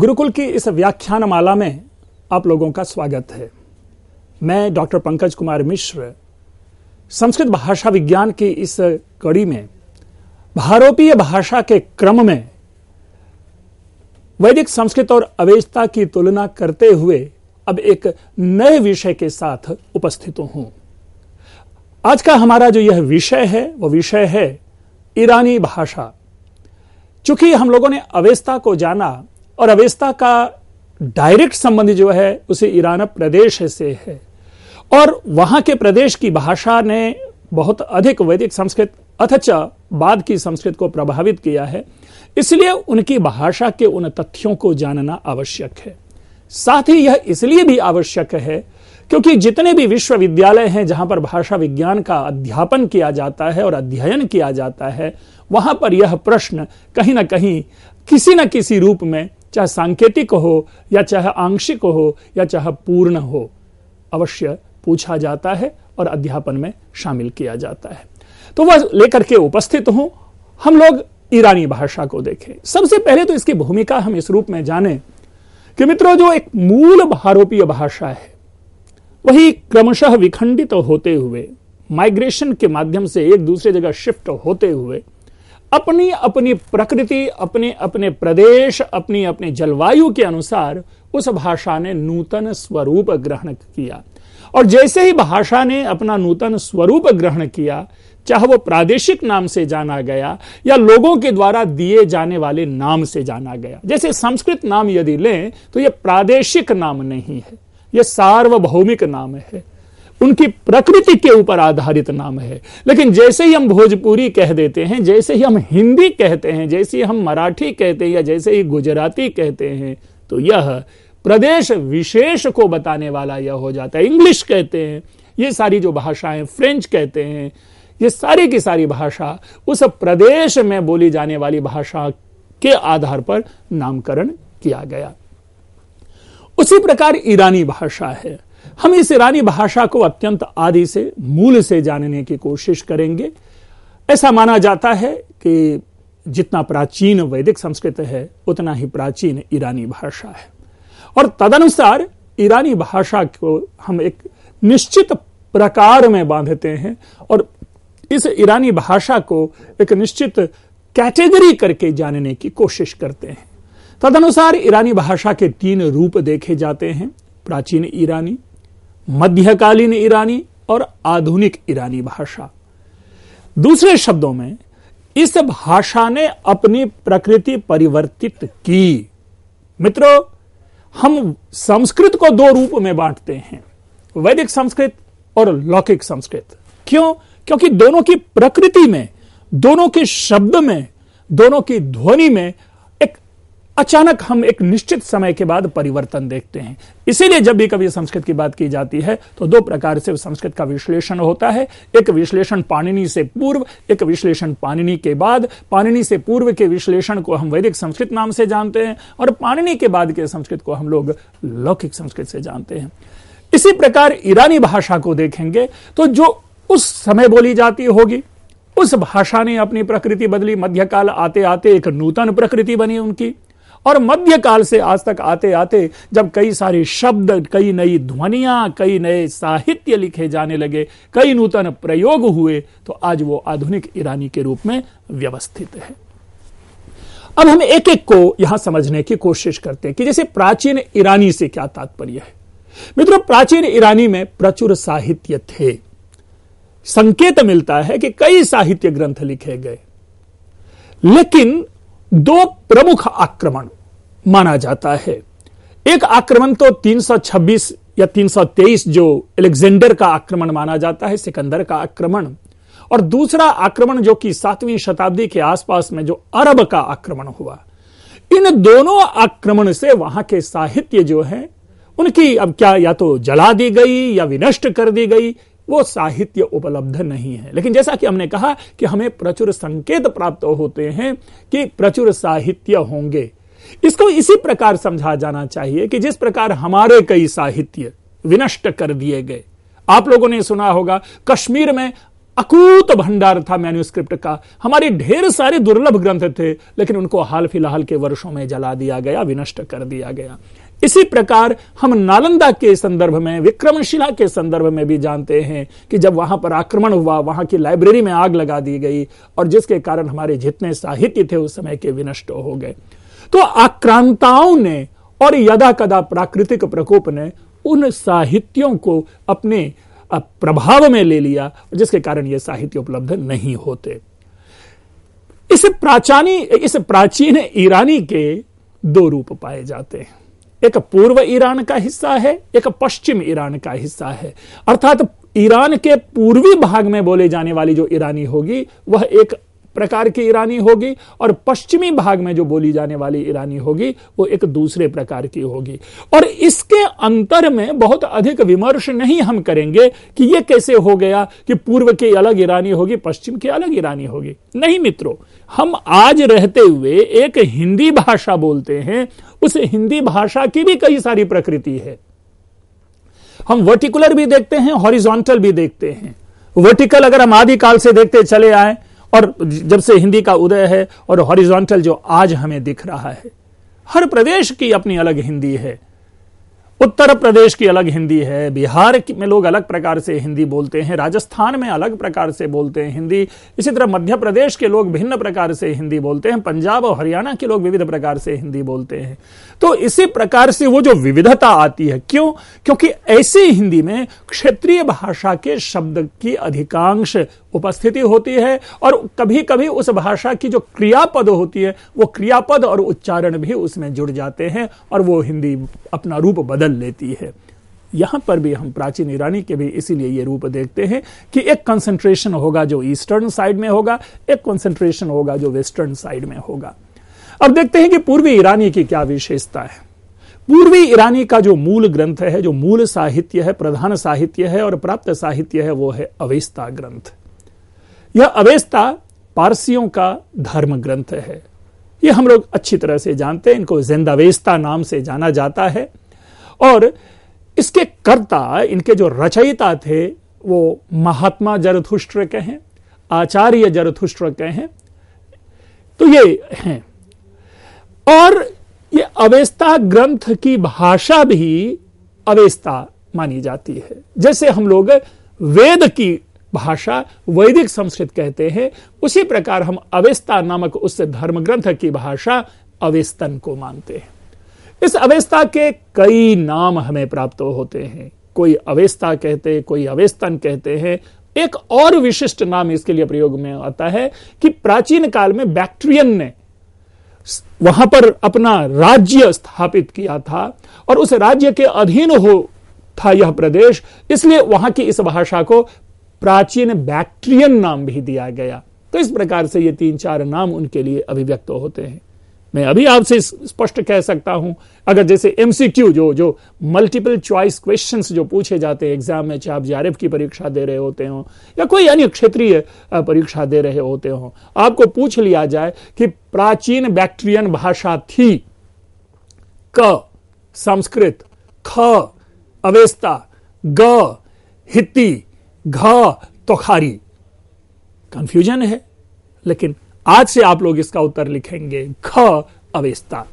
गुरुकुल की इस व्याख्यान माला में आप लोगों का स्वागत है मैं डॉक्टर पंकज कुमार मिश्र संस्कृत भाषा विज्ञान की इस कड़ी में भारोपीय भाषा के क्रम में वैदिक संस्कृत और अवेजता की तुलना करते हुए अब एक नए विषय के साथ उपस्थित हूं आज का हमारा जो यह विषय है वह विषय है ईरानी भाषा चूंकि हम लोगों ने अवेस्ता को जाना और अवेस्ता का डायरेक्ट संबंध जो है उसे ईरान प्रदेश से है और वहां के प्रदेश की भाषा ने बहुत अधिक वैदिक संस्कृत अथच बाद की संस्कृत को प्रभावित किया है इसलिए उनकी भाषा के उन तथ्यों को जानना आवश्यक है साथ ही यह इसलिए भी आवश्यक है क्योंकि जितने भी विश्वविद्यालय हैं जहां पर भाषा विज्ञान का अध्यापन किया जाता है और अध्ययन किया जाता है वहां पर यह प्रश्न कहीं ना कहीं किसी न किसी रूप में चाहे सांकेतिक हो या चाहे आंशिक हो या चाहे पूर्ण हो अवश्य पूछा जाता है और अध्यापन में शामिल किया जाता है तो वह लेकर के उपस्थित हो हम लोग ईरानी भाषा को देखें सबसे पहले तो इसकी भूमिका हम इस रूप में जाने कि मित्रों जो एक मूल भारोपीय भाषा है वही क्रमशः विखंडित तो होते हुए माइग्रेशन के माध्यम से एक दूसरे जगह शिफ्ट होते हुए अपनी अपनी प्रकृति अपने अपने प्रदेश अपनी अपने जलवायु के अनुसार उस भाषा ने नूतन स्वरूप ग्रहण किया और जैसे ही भाषा ने अपना नूतन स्वरूप ग्रहण किया चाहे वो प्रादेशिक नाम से जाना गया या लोगों के द्वारा दिए जाने वाले नाम से जाना गया जैसे संस्कृत नाम यदि लें तो यह प्रादेशिक नाम नहीं है यह सार्वभौमिक नाम है उनकी प्रकृति के ऊपर आधारित नाम है लेकिन जैसे ही हम भोजपुरी कह देते हैं जैसे ही हम हिंदी कहते हैं जैसे ही हम मराठी कहते हैं या जैसे ही गुजराती कहते हैं तो यह प्रदेश विशेष को बताने वाला यह हो जाता है इंग्लिश कहते हैं ये सारी जो भाषाएं फ्रेंच कहते हैं ये सारी की सारी भाषा उस प्रदेश में बोली जाने वाली भाषा के आधार पर नामकरण किया गया उसी प्रकार ईरानी भाषा है हम इस ईरानी भाषा को अत्यंत आदि से मूल से जानने की कोशिश करेंगे ऐसा माना जाता है कि जितना प्राचीन वैदिक संस्कृत है उतना ही प्राचीन ईरानी भाषा है और तदनुसार ईरानी भाषा को हम एक निश्चित प्रकार में बांधते हैं और इस ईरानी भाषा को एक निश्चित कैटेगरी करके जानने की कोशिश करते हैं तदनुसार ईरानी भाषा के तीन रूप देखे जाते हैं प्राचीन ईरानी मध्यकालीन ईरानी और आधुनिक ईरानी भाषा दूसरे शब्दों में इस भाषा ने अपनी प्रकृति परिवर्तित की मित्रों हम संस्कृत को दो रूप में बांटते हैं वैदिक संस्कृत और लौकिक संस्कृत क्यों क्योंकि दोनों की प्रकृति में दोनों के शब्द में दोनों की ध्वनि में अचानक हम एक निश्चित समय के बाद परिवर्तन देखते हैं इसीलिए जब भी कभी संस्कृत की बात की जाती है तो दो प्रकार से संस्कृत का विश्लेषण होता है एक विश्लेषण पाणिनि से पूर्व एक विश्लेषण पाणिनि के बाद पाणिनि से पूर्व के विश्लेषण को हम वैदिक संस्कृत नाम से जानते हैं और पाणिनि के बाद के संस्कृत को हम लोग लौकिक संस्कृत से जानते हैं इसी प्रकार ईरानी भाषा को देखेंगे तो जो उस समय बोली जाती होगी उस भाषा ने अपनी प्रकृति बदली मध्यकाल आते आते एक नूतन प्रकृति बनी उनकी और मध्यकाल से आज तक आते आते जब कई सारे शब्द कई नई ध्वनियां कई नए साहित्य लिखे जाने लगे कई नूतन प्रयोग हुए तो आज वो आधुनिक ईरानी के रूप में व्यवस्थित है अब हम एक एक को यहां समझने की कोशिश करते हैं कि जैसे प्राचीन ईरानी से क्या तात्पर्य है मित्रों प्राचीन ईरानी में प्रचुर साहित्य थे संकेत मिलता है कि कई साहित्य ग्रंथ लिखे गए लेकिन दो प्रमुख आक्रमण माना जाता है एक आक्रमण तो 326 या 323 जो एलेक्जेंडर का आक्रमण माना जाता है सिकंदर का आक्रमण और दूसरा आक्रमण जो कि सातवीं शताब्दी के आसपास में जो अरब का आक्रमण हुआ इन दोनों आक्रमण से वहां के साहित्य जो है उनकी अब क्या या तो जला दी गई या विनष्ट कर दी गई वो साहित्य उपलब्ध नहीं है लेकिन जैसा कि हमने कहा कि हमें प्रचुर संकेत प्राप्त होते हैं कि प्रचुर साहित्य होंगे इसको इसी प्रकार समझा जाना चाहिए कि जिस प्रकार हमारे कई साहित्य विनष्ट कर दिए गए आप लोगों ने सुना होगा कश्मीर में अकूत भंडार था मैन्यूस्क्रिप्ट का हमारे ढेर सारे दुर्लभ ग्रंथ थे लेकिन उनको हाल फिलहाल के वर्षों में जला दिया गया विनष्ट कर दिया गया इसी प्रकार हम नालंदा के संदर्भ में विक्रमशिला के संदर्भ में भी जानते हैं कि जब वहां पर आक्रमण हुआ वहां की लाइब्रेरी में आग लगा दी गई और जिसके कारण हमारे जितने साहित्य थे उस समय के विनष्ट हो गए तो आक्रांताओं ने और यदा कदा प्राकृतिक प्रकोप ने उन साहित्यों को अपने प्रभाव में ले लिया जिसके कारण ये साहित्य उपलब्ध नहीं होते इस प्राचानी इस प्राचीन ईरानी के दो रूप पाए जाते हैं एक पूर्व ईरान का हिस्सा है एक पश्चिम ईरान का हिस्सा है अर्थात ईरान के पूर्वी भाग में बोले जाने वाली जो ईरानी होगी वह एक प्रकार की ईरानी होगी और पश्चिमी भाग में जो बोली जाने वाली ईरानी होगी वो एक दूसरे प्रकार की होगी और इसके अंतर में बहुत अधिक विमर्श नहीं हम करेंगे कि ये कैसे हो गया कि पूर्व की अलग ईरानी होगी पश्चिम की अलग ईरानी होगी नहीं मित्रों हम आज रहते हुए एक हिंदी भाषा बोलते हैं उस हिंदी भाषा की भी कई सारी प्रकृति है हम वर्टिकुलर भी देखते हैं हॉरिजॉन्टल भी देखते हैं वर्टिकल अगर हम आदिकाल से देखते चले आए और जब से हिंदी का उदय है और हॉरिजॉन्टल जो आज हमें दिख रहा है हर प्रदेश की अपनी अलग हिंदी है उत्तर प्रदेश की अलग हिंदी है बिहार में लोग अलग प्रकार से हिंदी बोलते हैं राजस्थान में अलग प्रकार से बोलते हैं हिंदी इसी तरह मध्य प्रदेश के लोग भिन्न प्रकार से हिंदी बोलते हैं पंजाब और हरियाणा के लोग विविध प्रकार से हिंदी बोलते हैं तो इसी प्रकार से वो जो विविधता आती है क्यों क्योंकि ऐसी हिंदी में क्षेत्रीय भाषा के शब्द की अधिकांश उपस्थिति होती है और कभी कभी उस भाषा की जो क्रियापद होती है वो क्रियापद और उच्चारण भी उसमें जुड़ जाते हैं और वो हिंदी अपना रूप बदल लेती है यहाँ पर भी हम प्राचीन ईरानी के भी इसीलिए ये रूप देखते हैं कि एक कंसंट्रेशन होगा जो ईस्टर्न साइड में होगा एक कंसंट्रेशन होगा जो वेस्टर्न साइड में होगा अब देखते हैं कि पूर्वी ईरानी की क्या विशेषता है पूर्वी ईरानी का जो मूल ग्रंथ है जो मूल साहित्य है प्रधान साहित्य है और प्राप्त साहित्य है वो है अवेस्ता ग्रंथ यह अवेस्ता पारसियों का धर्म ग्रंथ है यह हम लोग अच्छी तरह से जानते हैं इनको जिंदावेस्ता नाम से जाना जाता है और इसके कर्ता इनके जो रचयिता थे वो महात्मा जरथुष्ट्र के हैं आचार्य जरथुष्ट्र के हैं तो ये हैं और ये अवेस्ता ग्रंथ की भाषा भी अवेस्ता मानी जाती है जैसे हम लोग वेद की भाषा वैदिक संस्कृत कहते हैं उसी प्रकार हम अवेस्ता नामक उस धर्म ग्रंथ की भाषा अवेस्तन को मानते हैं इस अवेस्ता के कई नाम हमें प्राप्त होते हैं कोई अवेस्ता कहते कोई अवेस्तन कहते हैं एक और विशिष्ट नाम इसके लिए प्रयोग में आता है कि प्राचीन काल में बैक्ट्रियन ने वहां पर अपना राज्य स्थापित किया था और उस राज्य के अधीन हो था यह प्रदेश इसलिए वहां की इस भाषा को प्राचीन बैक्ट्रियन नाम भी दिया गया तो इस प्रकार से ये तीन चार नाम उनके लिए अभिव्यक्त होते हैं मैं अभी आपसे स्पष्ट कह सकता हूं अगर जैसे एमसीक्यू जो जो मल्टीपल चॉइस क्वेश्चंस जो पूछे जाते हैं एग्जाम में चाहे आप जेआरएफ की परीक्षा दे रहे होते हो या कोई अन्य क्षेत्रीय परीक्षा दे रहे होते हो आपको पूछ लिया जाए कि प्राचीन बैक्ट्रियन भाषा थी क संस्कृत ख अवेस्ता ग हिती घ तो खारी कंफ्यूजन है लेकिन आज से आप लोग इसका उत्तर लिखेंगे घ अवेस्ता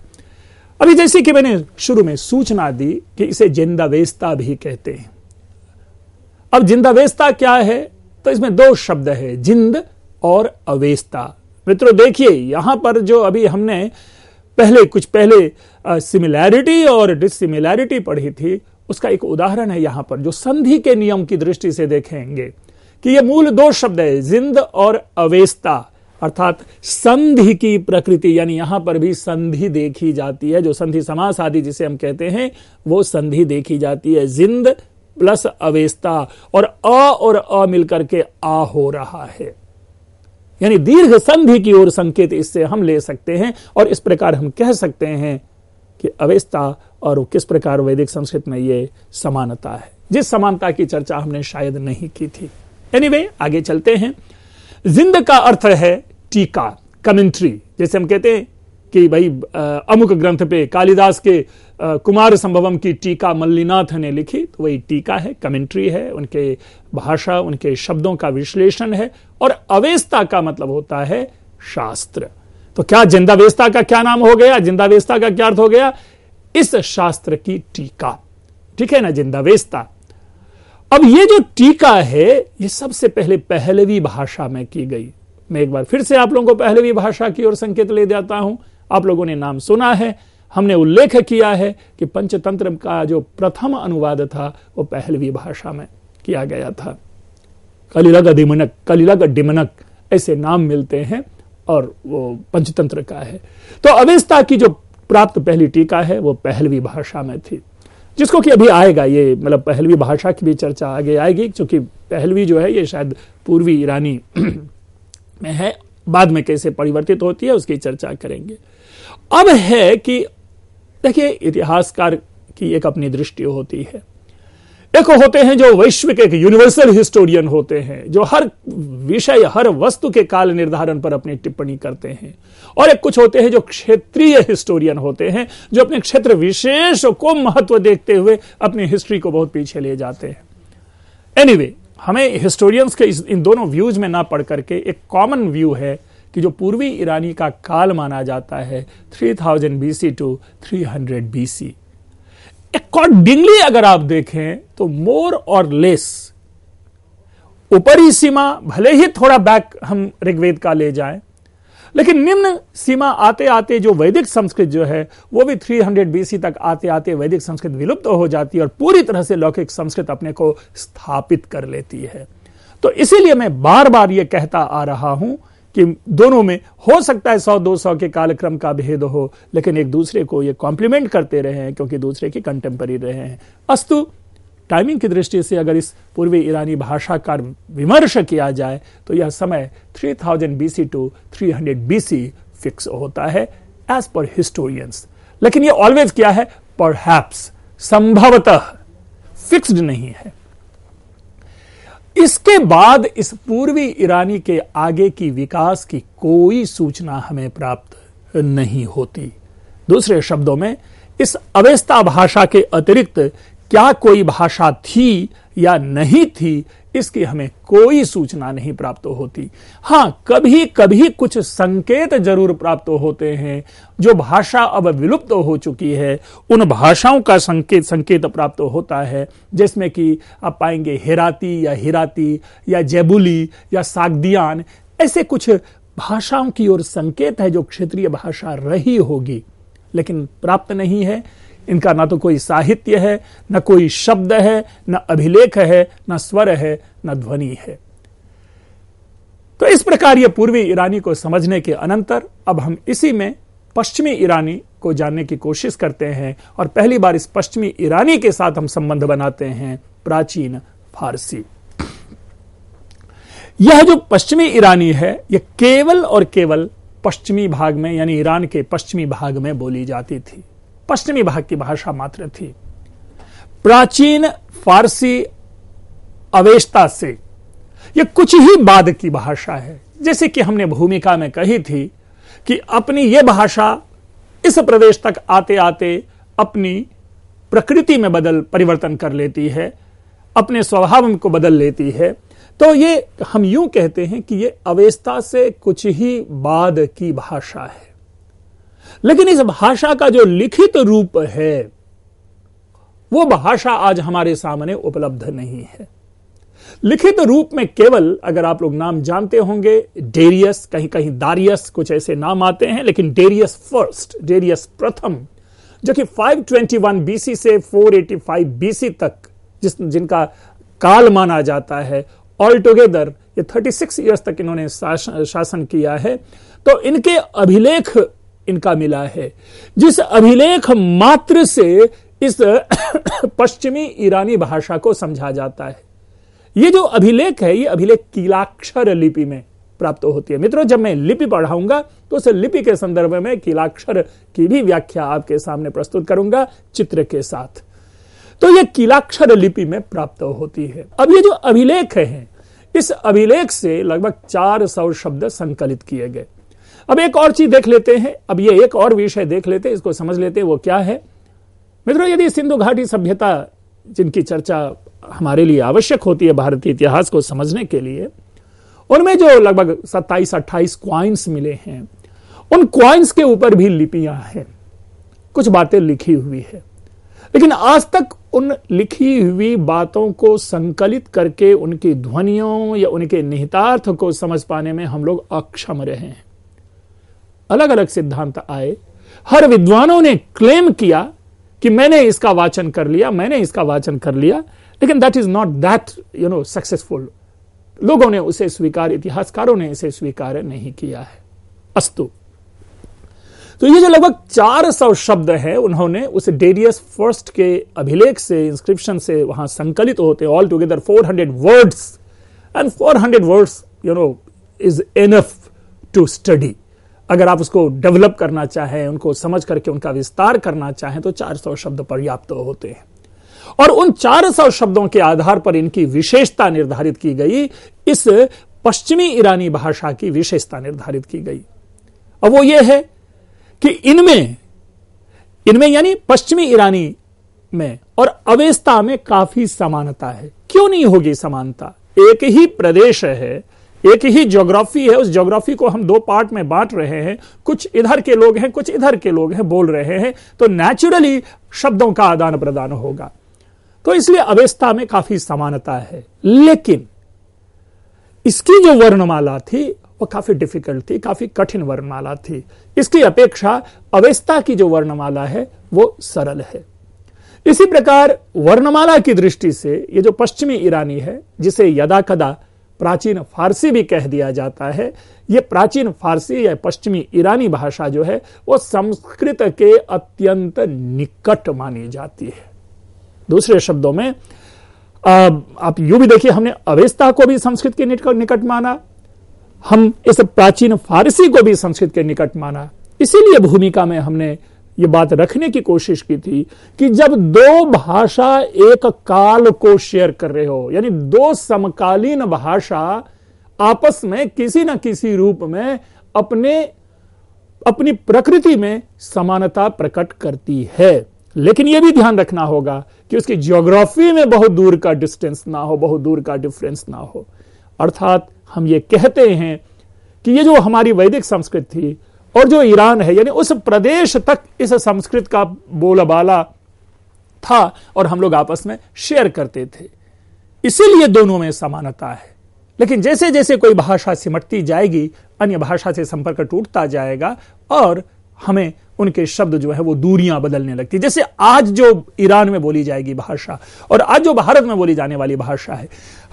अभी जैसे कि मैंने शुरू में सूचना दी कि इसे जिंदावेस्ता भी कहते हैं अब जिंदावेस्ता क्या है तो इसमें दो शब्द है जिंद और अवेस्ता मित्रों देखिए यहां पर जो अभी हमने पहले कुछ पहले सिमिलैरिटी और डिसिमिलैरिटी पढ़ी थी उसका एक उदाहरण है यहां पर जो संधि के नियम की दृष्टि से देखेंगे कि ये मूल दो शब्द है जिंद और अवेस्ता अर्थात संधि की प्रकृति यानी यहां पर भी संधि देखी जाती है जो संधि समास आदि जिसे हम कहते हैं वो संधि देखी जाती है जिंद प्लस अवेस्ता और अ और अ मिलकर के आ हो रहा है यानी दीर्घ संधि की ओर संकेत इससे हम ले सकते हैं और इस प्रकार हम कह सकते हैं कि अवेस्ता और किस प्रकार वैदिक संस्कृत में ये समानता है जिस समानता की चर्चा हमने शायद नहीं की थी एनीवे anyway, आगे चलते हैं जिंद का अर्थ है टीका कमेंट्री जैसे हम कहते हैं कि भाई अमुक ग्रंथ पे कालिदास के कुमार संभवम की टीका मल्लीनाथ ने लिखी तो वही टीका है कमेंट्री है उनके भाषा उनके शब्दों का विश्लेषण है और अवेस्ता का मतलब होता है शास्त्र तो क्या जिंदावेस्ता का क्या नाम हो गया जिंदावेस्ता का क्या अर्थ हो गया इस शास्त्र की टीका ठीक है ना जिंदा वेस्ता अब ये जो टीका है ये सबसे पहले पहलवी भाषा में की गई मैं एक बार फिर से आप लोगों को पहलवी भाषा की ओर संकेत ले जाता हूं आप लोगों ने नाम सुना है हमने उल्लेख किया है कि पंचतंत्र का जो प्रथम अनुवाद था वो पहलवी भाषा में किया गया था कलिलग अधिमनक कलिलग डिमनक ऐसे नाम मिलते हैं और वो पंचतंत्र का है तो अवेस्ता की जो प्राप्त पहली टीका है वो पहलवी भाषा में थी जिसको कि अभी आएगा ये मतलब पहलवी भाषा की भी चर्चा आगे आएगी क्योंकि पहलवी जो है ये शायद पूर्वी ईरानी में है बाद में कैसे परिवर्तित होती है उसकी चर्चा करेंगे अब है कि देखिए इतिहासकार की एक अपनी दृष्टि होती है एक होते हैं जो वैश्विक एक यूनिवर्सल हिस्टोरियन होते हैं जो हर विषय हर वस्तु के काल निर्धारण पर अपनी टिप्पणी करते हैं और एक कुछ होते हैं जो क्षेत्रीय हिस्टोरियन होते हैं जो अपने क्षेत्र विशेष को महत्व देखते हुए अपनी हिस्ट्री को बहुत पीछे ले जाते हैं एनी anyway, हमें हिस्टोरियंस के इस, इन दोनों व्यूज में ना पढ़ करके एक कॉमन व्यू है कि जो पूर्वी ईरानी का काल माना जाता है three thousand BC to three B BC accordingly अगर आप देखें तो मोर और लेस ऊपरी सीमा भले ही थोड़ा बैक हम ऋग्वेद का ले जाएं लेकिन निम्न सीमा आते आते जो वैदिक संस्कृत जो है वो भी 300 बीसी तक आते आते वैदिक संस्कृत विलुप्त हो जाती है और पूरी तरह से लौकिक संस्कृत अपने को स्थापित कर लेती है तो इसीलिए मैं बार बार ये कहता आ रहा हूं कि दोनों में हो सकता है सौ दो सौ के कालक्रम का भेद हो लेकिन एक दूसरे को ये कॉम्प्लीमेंट करते रहे हैं क्योंकि दूसरे के कंटेम्परी रहे हैं अस्तु टाइमिंग की दृष्टि से अगर इस पूर्वी ईरानी भाषा का विमर्श किया जाए तो यह समय 3000 C to three B C fix होता है एज पर हिस्टोरियंस लेकिन यह ऑलवेज क्या है पर संभवतः फिक्स्ड नहीं है इसके बाद इस पूर्वी ईरानी के आगे की विकास की कोई सूचना हमें प्राप्त नहीं होती दूसरे शब्दों में इस अवेस्ता भाषा के अतिरिक्त क्या कोई भाषा थी या नहीं थी इसकी हमें कोई सूचना नहीं प्राप्त होती हाँ कभी कभी कुछ संकेत जरूर प्राप्त होते हैं जो भाषा अब विलुप्त हो चुकी है उन भाषाओं का संकेत संकेत प्राप्त होता है जिसमें कि आप पाएंगे हिराती या हिराती या जैबुली या सागदियान ऐसे कुछ भाषाओं की ओर संकेत है जो क्षेत्रीय भाषा रही होगी लेकिन प्राप्त नहीं है इनका ना तो कोई साहित्य है न कोई शब्द है न अभिलेख है न स्वर है न ध्वनि है तो इस प्रकार ये पूर्वी ईरानी को समझने के अनंतर अब हम इसी में पश्चिमी ईरानी को जानने की कोशिश करते हैं और पहली बार इस पश्चिमी ईरानी के साथ हम संबंध बनाते हैं प्राचीन फारसी यह जो पश्चिमी ईरानी है यह केवल और केवल पश्चिमी भाग में यानी ईरान के पश्चिमी भाग में बोली जाती थी पश्चिमी भाग की भाषा मात्र थी प्राचीन फारसी अवेस्ता से यह कुछ ही बाद की भाषा है जैसे कि हमने भूमिका में कही थी कि अपनी यह भाषा इस प्रदेश तक आते आते अपनी प्रकृति में बदल परिवर्तन कर लेती है अपने स्वभाव को बदल लेती है तो ये हम यूं कहते हैं कि ये अवेस्ता से कुछ ही बाद की भाषा है लेकिन इस भाषा का जो लिखित रूप है वो भाषा आज हमारे सामने उपलब्ध नहीं है लिखित रूप में केवल अगर आप लोग नाम जानते होंगे डेरियस कहीं कहीं दारियस कुछ ऐसे नाम आते हैं लेकिन डेरियस फर्स्ट डेरियस प्रथम जो कि 521 बीसी से 485 बीसी तक जिस जिनका काल माना जाता है ऑल टुगेदर ये 36 इयर्स तक इन्होंने शासन, शासन किया है तो इनके अभिलेख इनका मिला है जिस अभिलेख मात्र से इस पश्चिमी ईरानी भाषा को समझा जाता है ये जो अभिलेख है ये अभिलेख कीलाक्षर लिपि में प्राप्त होती है मित्रों जब मैं लिपि पढ़ाऊंगा तो उस लिपि के संदर्भ में किलाक्षर की भी व्याख्या आपके सामने प्रस्तुत करूंगा चित्र के साथ तो यह किलाक्षर लिपि में प्राप्त होती है अब ये जो अभिलेख है इस अभिलेख से लगभग 400 शब्द संकलित किए गए अब एक और चीज देख लेते हैं अब ये एक और विषय देख लेते हैं इसको समझ लेते हैं वो क्या है मित्रों यदि सिंधु घाटी सभ्यता जिनकी चर्चा हमारे लिए आवश्यक होती है भारतीय इतिहास को समझने के लिए उनमें जो लगभग सत्ताईस अट्ठाईस क्वाइंस मिले हैं उन क्वाइंस के ऊपर भी लिपियां हैं कुछ बातें लिखी हुई है लेकिन आज तक उन लिखी हुई बातों को संकलित करके उनकी ध्वनियों या उनके निहितार्थ को समझ पाने में हम लोग अक्षम रहे हैं अलग अलग सिद्धांत आए हर विद्वानों ने क्लेम किया कि मैंने इसका वाचन कर लिया मैंने इसका वाचन कर लिया लेकिन that is not that you know successful लोगों ने उसे स्वीकार इतिहासकारों ने इसे स्वीकार नहीं किया है अस्तु तो ये जो लगभग 400 शब्द हैं उन्होंने उस डेडियस फर्स्ट के अभिलेख से इंस्क्रिप्शन से वहां संकलित होते all together 400 words and 400 words you know is enough to study अगर आप उसको डेवलप करना चाहें उनको समझ करके उनका विस्तार करना चाहें तो 400 शब्द पर्याप्त तो होते हैं और उन 400 शब्दों के आधार पर इनकी विशेषता निर्धारित की गई इस पश्चिमी ईरानी भाषा की विशेषता निर्धारित की गई अब वो ये है कि इनमें इनमें यानी पश्चिमी ईरानी में और अवेस्ता में काफी समानता है क्यों नहीं होगी समानता एक ही प्रदेश है एक ही ज्योग्राफी है उस ज्योग्राफी को हम दो पार्ट में बांट रहे हैं कुछ इधर के लोग हैं कुछ इधर के लोग हैं बोल रहे हैं तो नेचुरली शब्दों का आदान प्रदान होगा तो इसलिए अवेस्ता में काफी समानता है लेकिन इसकी जो वर्णमाला थी वह काफी डिफिकल्ट थी काफी कठिन वर्णमाला थी इसकी अपेक्षा अवेस्ता की जो वर्णमाला है वो सरल है इसी प्रकार वर्णमाला की दृष्टि से ये जो पश्चिमी ईरानी है जिसे यदाकदा कदा प्राचीन फारसी भी कह दिया जाता है ये प्राचीन फारसी या पश्चिमी ईरानी भाषा जो है वो संस्कृत के अत्यंत निकट मानी जाती है दूसरे शब्दों में आप यू भी देखिए हमने अवेस्ता को भी संस्कृत के निकट माना हम इस प्राचीन फारसी को भी संस्कृत के निकट माना इसीलिए भूमिका में हमने ये बात रखने की कोशिश की थी कि जब दो भाषा एक काल को शेयर कर रहे हो यानी दो समकालीन भाषा आपस में किसी ना किसी रूप में अपने अपनी प्रकृति में समानता प्रकट करती है लेकिन यह भी ध्यान रखना होगा कि उसकी ज्योग्राफी में बहुत दूर का डिस्टेंस ना हो बहुत दूर का डिफरेंस ना हो अर्थात हम ये कहते हैं कि ये जो हमारी वैदिक संस्कृति थी और जो ईरान है यानी उस प्रदेश तक इस संस्कृत का बोलबाला था और हम लोग आपस में शेयर करते थे इसीलिए दोनों में समानता है लेकिन जैसे जैसे कोई भाषा सिमटती जाएगी अन्य भाषा से संपर्क टूटता जाएगा और हमें उनके शब्द जो है वो दूरियां बदलने लगती जैसे आज जो ईरान में बोली जाएगी भाषा और आज जो भारत में बोली जाने वाली भाषा है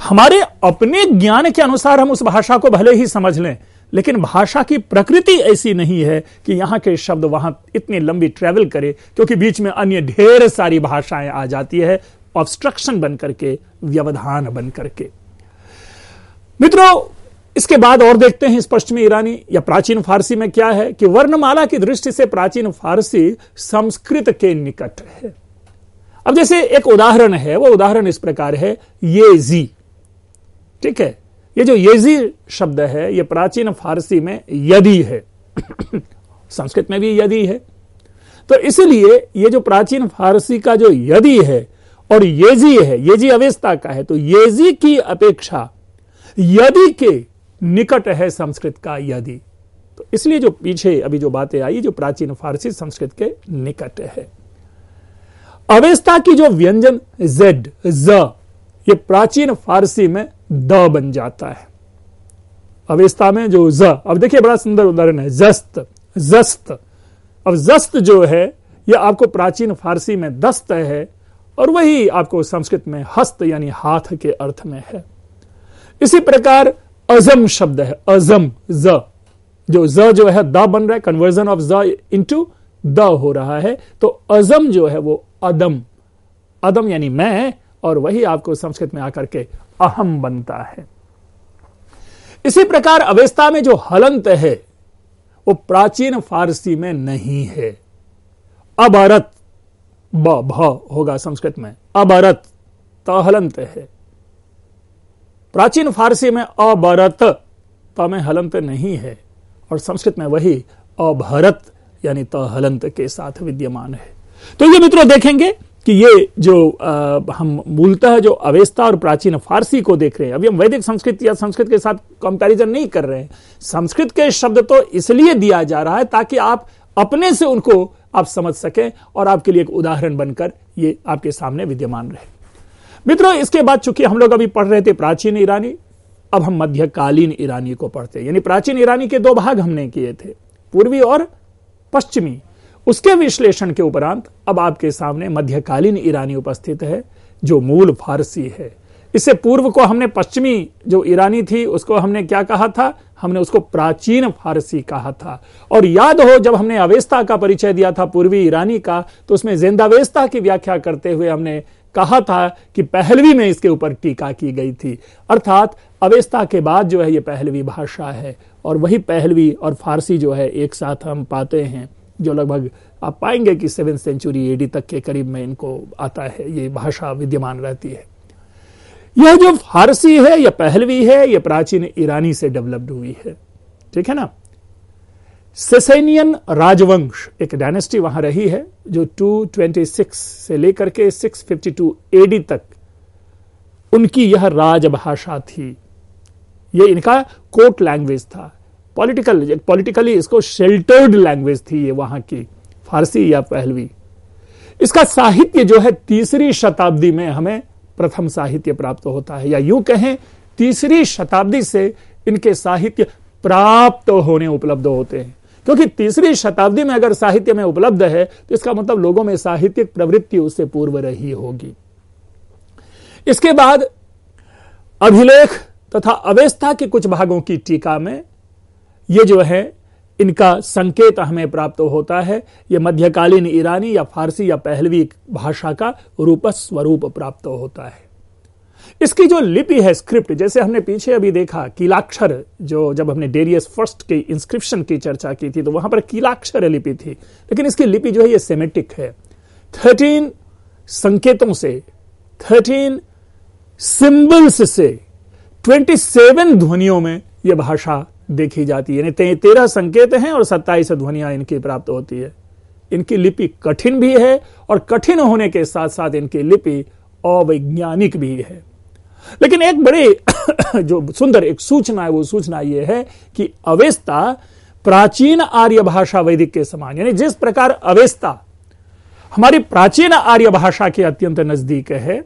हमारे अपने ज्ञान के अनुसार हम उस भाषा को भले ही समझ लें लेकिन भाषा की प्रकृति ऐसी नहीं है कि यहां के शब्द वहां इतनी लंबी ट्रेवल करे क्योंकि बीच में अन्य ढेर सारी भाषाएं आ जाती है ऑब्स्ट्रक्शन बन करके व्यवधान बन करके मित्रों इसके बाद और देखते हैं इस पश्चिमी ईरानी या प्राचीन फारसी में क्या है कि वर्णमाला की दृष्टि से प्राचीन फारसी संस्कृत के निकट है अब जैसे एक उदाहरण है वो उदाहरण इस प्रकार है ये जी ठीक है ये जो यजी शब्द है ये प्राचीन फारसी में यदि है संस्कृत में भी यदि है तो इसलिए ये जो प्राचीन फारसी का जो यदि है और येजी है येजी अवेस्ता का है तो येजी की अपेक्षा यदि के निकट है संस्कृत का यदि तो इसलिए जो पीछे अभी जो बातें आई जो प्राचीन फारसी संस्कृत के निकट है अवेस्ता की जो व्यंजन जेड ज ये प्राचीन फारसी में द बन जाता है अवेस्ता में जो ज अब देखिए बड़ा सुंदर उदाहरण है जस्त जस्त अब जस्त जो है यह आपको प्राचीन फारसी में दस्त है और वही आपको संस्कृत में हस्त यानी हाथ के अर्थ में है इसी प्रकार अजम शब्द है अजम ज जो ज जो है द बन रहा है कन्वर्जन ऑफ ज इंटू द हो रहा है तो अजम जो है वो अदम अदम यानी मैं और वही आपको संस्कृत में आकर के अहम बनता है इसी प्रकार अवेस्ता में जो हलंत है वो प्राचीन फारसी में नहीं है अबरत ब भ होगा संस्कृत में अबरत हलंत है प्राचीन फारसी में अबरत त में हलंत नहीं है और संस्कृत में वही अभरत यानी तहलंत के साथ विद्यमान है तो ये मित्रों देखेंगे कि ये जो आ, हम मूलतः जो अवेस्ता और प्राचीन फारसी को देख रहे हैं अभी हम वैदिक संस्कृत या संस्कृत के साथ कंपैरिजन नहीं कर रहे हैं संस्कृत के शब्द तो इसलिए दिया जा रहा है ताकि आप अपने से उनको आप समझ सकें और आपके लिए एक उदाहरण बनकर ये आपके सामने विद्यमान रहे मित्रों इसके बाद चूंकि हम लोग अभी पढ़ रहे थे प्राचीन ईरानी अब हम मध्यकालीन ईरानी को पढ़ते हैं यानी प्राचीन ईरानी के दो भाग हमने किए थे पूर्वी और पश्चिमी उसके विश्लेषण के उपरांत अब आपके सामने मध्यकालीन ईरानी उपस्थित है जो मूल फारसी है इससे पूर्व को हमने पश्चिमी जो ईरानी थी उसको हमने क्या कहा था हमने उसको प्राचीन फारसी कहा था और याद हो जब हमने अवेस्ता का परिचय दिया था पूर्वी ईरानी का तो उसमें जिंदावेस्ता की व्याख्या करते हुए हमने कहा था कि पहलवी में इसके ऊपर टीका की गई थी अर्थात अवेस्ता के बाद जो है ये पहलवी भाषा है और वही पहलवी और फारसी जो है एक साथ हम पाते हैं जो लगभग आप पाएंगे कि सेवन सेंचुरी एडी तक के करीब में इनको आता है ये भाषा विद्यमान रहती है यह जो फारसी है यह पहलवी है यह प्राचीन ईरानी से डेवलप्ड हुई है ठीक है ना सेसेनियन राजवंश एक डायनेस्टी वहां रही है जो 226 से लेकर के 652 एडी तक उनकी यह राजभाषा थी यह इनका कोर्ट लैंग्वेज था पॉलिटिकल पॉलिटिकली इसको शेल्टर्ड लैंग्वेज थी ये वहां की फारसी या पहलवी इसका साहित्य जो है तीसरी शताब्दी में हमें प्रथम साहित्य प्राप्त होता है या यूं कहें तीसरी शताब्दी से इनके साहित्य प्राप्त होने उपलब्ध होते हैं क्योंकि तीसरी शताब्दी में अगर साहित्य में उपलब्ध है तो इसका मतलब लोगों में साहित्यिक प्रवृत्ति उससे पूर्व रही होगी इसके बाद अभिलेख तथा अवेस्था के कुछ भागों की टीका में ये जो है इनका संकेत हमें प्राप्त होता है ये मध्यकालीन ईरानी या फारसी या पहलवी भाषा का रूप स्वरूप प्राप्त होता है इसकी जो लिपि है स्क्रिप्ट जैसे हमने पीछे अभी देखा किलाक्षर जो जब हमने डेरियस फर्स्ट के इंस्क्रिप्शन की चर्चा की थी तो वहां पर किलाक्षर लिपि थी लेकिन इसकी लिपि जो है ये सेमेटिक है थर्टीन संकेतों से थर्टीन सिंबल्स से ट्वेंटी सेवन ध्वनियों में यह भाषा देखी जाती है यानी तेरह संकेत हैं और सत्ताईस ध्वनियां इनकी प्राप्त होती है इनकी लिपि कठिन भी है और कठिन होने के साथ साथ इनकी लिपि अवैज्ञानिक भी है लेकिन एक बड़ी जो सुंदर एक सूचना है वो सूचना ये है कि अवेस्ता प्राचीन आर्य भाषा वैदिक के समान यानी जिस प्रकार अवेस्ता हमारी प्राचीन आर्य भाषा के अत्यंत नजदीक है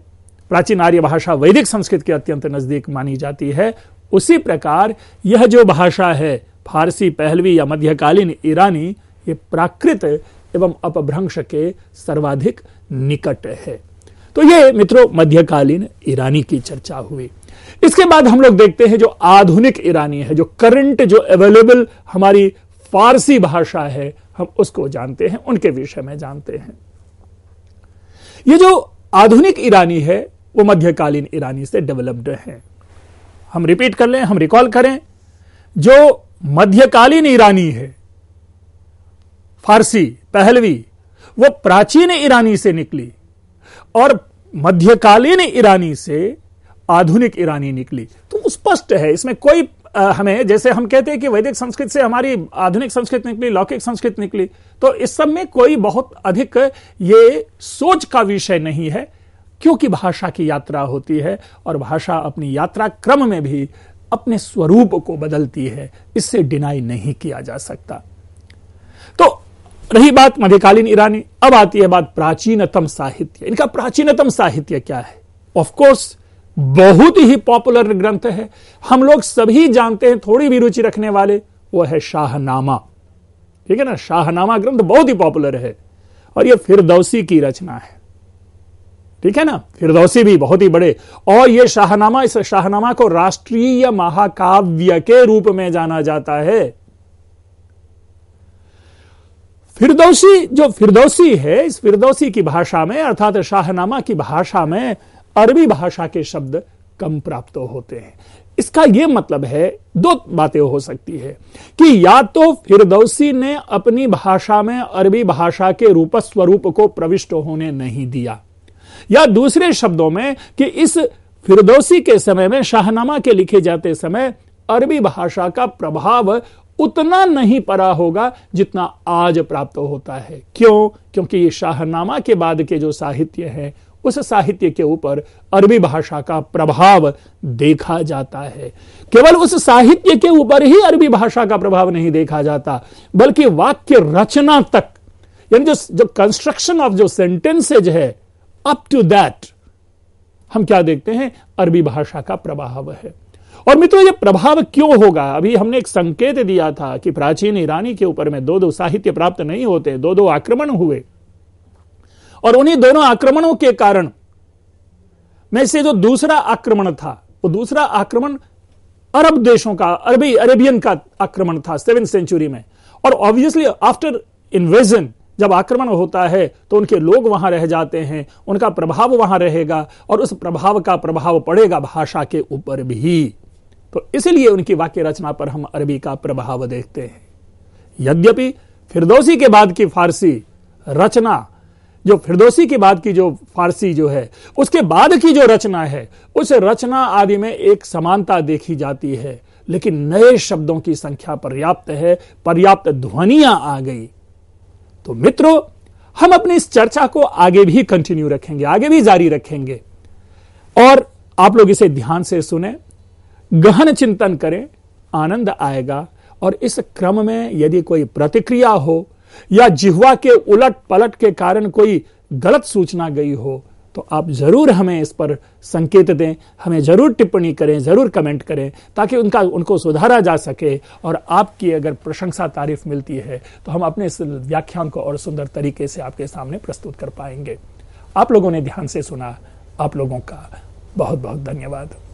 प्राचीन आर्य भाषा वैदिक संस्कृत के अत्यंत नजदीक मानी जाती है उसी प्रकार यह जो भाषा है फारसी पहलवी या मध्यकालीन ईरानी ये प्राकृत एवं अपभ्रंश के सर्वाधिक निकट है तो ये मित्रों मध्यकालीन ईरानी की चर्चा हुई इसके बाद हम लोग देखते हैं जो आधुनिक ईरानी है जो करंट जो अवेलेबल हमारी फारसी भाषा है हम उसको जानते हैं उनके विषय में जानते हैं ये जो आधुनिक ईरानी है वो मध्यकालीन ईरानी से डेवलप्ड है हम रिपीट कर लें हम रिकॉल करें जो मध्यकालीन ईरानी है फारसी पहलवी वो प्राचीन ईरानी से निकली और मध्यकालीन ईरानी से आधुनिक ईरानी निकली तो स्पष्ट है इसमें कोई हमें जैसे हम कहते हैं कि वैदिक संस्कृत से हमारी आधुनिक संस्कृत निकली लौकिक संस्कृत निकली तो इस सब में कोई बहुत अधिक ये सोच का विषय नहीं है क्योंकि भाषा की यात्रा होती है और भाषा अपनी यात्रा क्रम में भी अपने स्वरूप को बदलती है इससे डिनाई नहीं किया जा सकता तो रही बात मध्यकालीन ईरानी अब आती है बात प्राचीनतम साहित्य इनका प्राचीनतम साहित्य क्या है ऑफकोर्स बहुत ही पॉपुलर ग्रंथ है हम लोग सभी जानते हैं थोड़ी भी रुचि रखने वाले वो है शाहनामा ठीक है ना शाहनामा ग्रंथ बहुत ही पॉपुलर है और यह फिरदौसी की रचना है ठीक है ना फिरदौसी भी बहुत ही बड़े और ये शाहनामा इस शाहनामा को राष्ट्रीय महाकाव्य के रूप में जाना जाता है फिरदौसी जो फिरदौसी है इस फिरदौसी की भाषा में अर्थात शाहनामा की भाषा में अरबी भाषा के शब्द कम प्राप्त होते हैं इसका यह मतलब है दो बातें हो सकती है कि या तो फिरदौसी ने अपनी भाषा में अरबी भाषा के रूप स्वरूप को प्रविष्ट होने नहीं दिया या दूसरे शब्दों में कि इस फिरदौसी के समय में शाहनामा के लिखे जाते समय अरबी भाषा का प्रभाव उतना नहीं पड़ा होगा जितना आज प्राप्त होता है क्यों क्योंकि ये शाहनामा के बाद के जो साहित्य है उस साहित्य के ऊपर अरबी भाषा का प्रभाव देखा जाता है केवल उस साहित्य के ऊपर ही अरबी भाषा का प्रभाव नहीं देखा जाता बल्कि वाक्य रचना तक यानी जो जो कंस्ट्रक्शन ऑफ जो सेंटेंसेज है अप टू दैट हम क्या देखते हैं अरबी भाषा का प्रभाव है और मित्रों ये प्रभाव क्यों होगा अभी हमने एक संकेत दिया था कि प्राचीन ईरानी के ऊपर में दो दो साहित्य प्राप्त नहीं होते दो दो आक्रमण हुए और उन्हीं दोनों आक्रमणों के कारण में से जो दूसरा आक्रमण था वो दूसरा आक्रमण अरब देशों का अरबी अरेबियन का आक्रमण था सेवन सेंचुरी में और ऑब्वियसली आफ्टर इन्वेजन जब आक्रमण होता है तो उनके लोग वहां रह जाते हैं उनका प्रभाव वहां रहेगा और उस प्रभाव का प्रभाव पड़ेगा भाषा के ऊपर भी तो इसलिए उनकी वाक्य रचना पर हम अरबी का प्रभाव देखते हैं यद्यपि फिरदौसी के बाद की फारसी रचना जो फिरदौसी के बाद की जो फारसी जो है उसके बाद की जो रचना है उस रचना आदि में एक समानता देखी जाती है लेकिन नए शब्दों की संख्या पर्याप्त है पर्याप्त ध्वनियां आ गई तो मित्रों हम अपनी इस चर्चा को आगे भी कंटिन्यू रखेंगे आगे भी जारी रखेंगे और आप लोग इसे ध्यान से सुने गहन चिंतन करें आनंद आएगा और इस क्रम में यदि कोई प्रतिक्रिया हो या जिह्वा के उलट पलट के कारण कोई गलत सूचना गई हो तो आप ज़रूर हमें इस पर संकेत दें हमें ज़रूर टिप्पणी करें ज़रूर कमेंट करें ताकि उनका उनको सुधारा जा सके और आपकी अगर प्रशंसा तारीफ मिलती है तो हम अपने इस व्याख्यान को और सुंदर तरीके से आपके सामने प्रस्तुत कर पाएंगे आप लोगों ने ध्यान से सुना आप लोगों का बहुत बहुत धन्यवाद